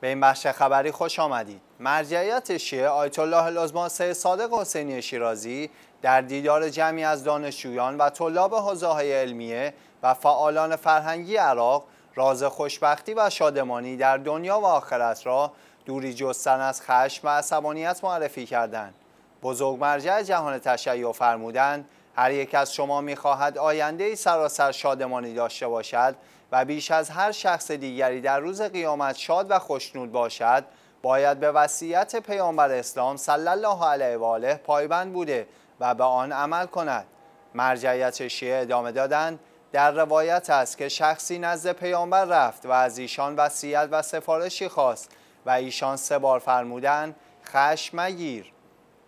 به این بخش خبری خوش آمدید. مرجعیت شیعه آیت الله العظما صادق حسینی شیرازی در دیدار جمعی از دانشجویان و طلاب حوزه‌های علمیه و فعالان فرهنگی عراق راز خوشبختی و شادمانی در دنیا و آخرت را دوری جستن از خشم و عصبانیت معرفی کردند. بزرگ مرجع جهان تشیع فرمودند هر یک از شما میخواهد آینده سراسر شادمانی داشته باشد و بیش از هر شخص دیگری در روز قیامت شاد و خوشنود باشد باید به وصیت پیامبر اسلام صلی الله علیه و آله پایبند بوده و به آن عمل کند مرجعیت شیعه ادامه دادن در روایت است که شخصی نزد پیامبر رفت و از ایشان وصیت و سفارشی خواست و ایشان سه بار فرمودند خشم مگیر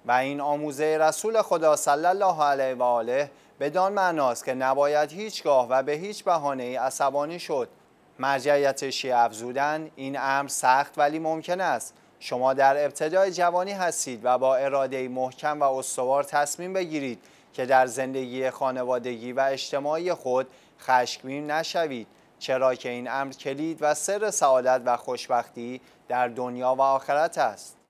و این آموزه رسول خدا صلی الله علیه و آله بدان معناست که نباید هیچگاه و به هیچ بهانه ای عصبانی شد مرجعیت شیعه افزودن این امر سخت ولی ممکن است شما در ابتدای جوانی هستید و با اراده محکم و استوار تصمیم بگیرید که در زندگی خانوادگی و اجتماعی خود خشمگین نشوید چرا که این امر کلید و سر سعادت و خوشبختی در دنیا و آخرت است